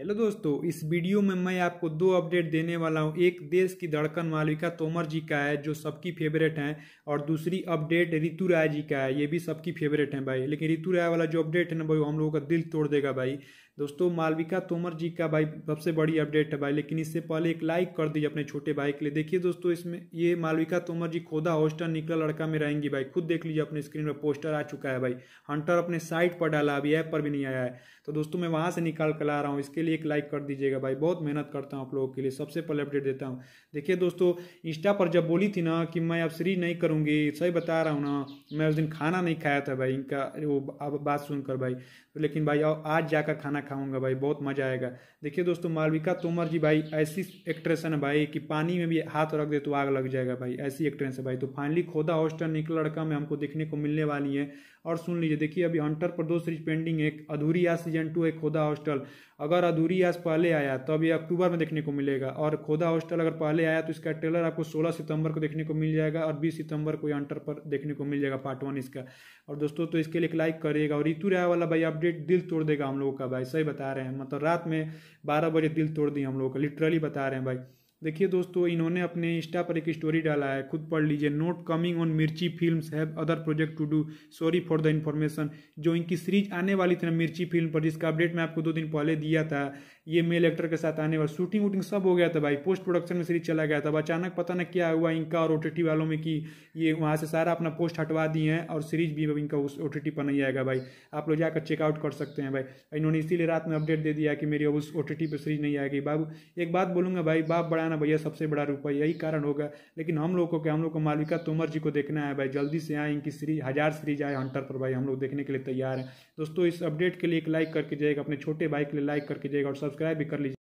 hello दोस्तों इस video में मैं आपको दो अपडेट देने वाला हूं एक देश की धड़कन मालविका तोमर जी का है जो सबकी फेवरेट हैं और दूसरी अपडेट रितु राय जी का है ये भी सबकी फेवरेट हैं भाई लेकिन रितु राय वाला जो अपडेट है ना भाई हम लोगों का दिल तोड़ देगा भाई दोस्तों मालविका तोमर जी का भाई सबसे बड़ी अपडेट है भाई लेकिन इससे पहले एक लाइक कर दीजिए अपने छोटे भाई के लिए देखिए दोस्तों इसमें ये मालविका तोमर जी खोदा हॉस्टल निकला लड़का में रहेंगी भाई खुद देख लीजिए अपने स्क्रीन पर पोस्टर आ चुका है भाई हंटर अपने साइट पर डाला अभी ऐप पर भी नहीं आया है तो दोस्तों मैं वहाँ से निकाल कर ला रहा हूँ इसके लिए एक लाइक कर दीजिएगा भाई बहुत मेहनत करता हूँ आप लोगों के लिए सबसे पहले अपडेट देता हूँ देखिए दोस्तों इंस्टा पर जब बोली थी ना कि मैं अब फ्री नहीं करूँगी सही बता रहा हूँ ना मैं उस दिन खाना नहीं खाया था भाई इनका वो अब बात सुनकर भाई तो लेकिन भाई आज जाकर खाना खाऊंगा भाई बहुत मज़ा आएगा देखिए दोस्तों मालविका तोमर जी भाई ऐसी एक्ट्रेस है भाई कि पानी में भी हाथ रख दे तो आग लग जाएगा भाई ऐसी एक्ट्रेस है भाई तो फाइनली खोदा हॉस्टल निकल लड़का में हमको देखने को मिलने वाली है और सुन लीजिए देखिए अभी हंटर पर दो सीरीज पेंडिंग है अधूरी या सीजन टू है खोदा हॉस्टल अगर अधूरी आज पहले आया तो अभी ये अक्टूबर में देखने को मिलेगा और खोदा हॉस्टल अगर पहले आया तो इसका ट्रेलर आपको 16 सितंबर को देखने को मिल जाएगा और 20 सितंबर को अंटर पर देखने को मिल जाएगा पार्ट वन इसका और दोस्तों तो इसके लिए लाइक करिएगा और ऋतु राय वाला भाई अपडेट दिल तोड़ देगा हम लोगों का भाई सही बता रहे हैं मतलब रात में बारह बजे दिल तोड़ दिए हम लोगों का लिटरली बता रहे हैं भाई देखिए दोस्तों इन्होंने अपने इंस्टा पर एक स्टोरी डाला है खुद पढ़ लीजिए note coming on Mirchi film have other project to do sorry for the information जो इनकी सीरीज आने वाली थी ना मिर्ची फिल्म पर जिसका अपडेट मैं आपको दो दिन पहले दिया था ये मेल एक्टर के साथ आने वाला शूटिंग वूटिंग सब हो गया था भाई पोस्ट प्रोडक्शन में सीरीज चला गया था अचानक पता नहीं क्या हुआ इनका और ओ वालों में कि ये वहाँ से सारा अपना पोस्ट हटवा दिए हैं और सीरीज भी अब इनका उस ओ पर नहीं आएगा भाई आप लोग जाकर चेकआउट कर सकते हैं भाई इन्होंने इसीलिए रात में अपडेट दे दिया कि मेरी अब उस ओ पर सीरीज नहीं आएगी बाबू एक बात बोलूँगा भाई बाप बढ़ाना भैया सबसे बड़ा रूपा यही कारण होगा लेकिन हम लोग को क्या हम लोग को मालविका तोमर जी को देखना है भाई जल्दी से आए इनकी सीरीज हज़ार सीरीज आए हंटर पर भाई हम लोग देखने के लिए तैयार हैं दोस्तों इस अपडेट के लिए एक लाइक करके जाएगा अपने छोटे भाई के लिए लाइक करके जाएगा और सब सब्सक्राइब भी कर लीजिए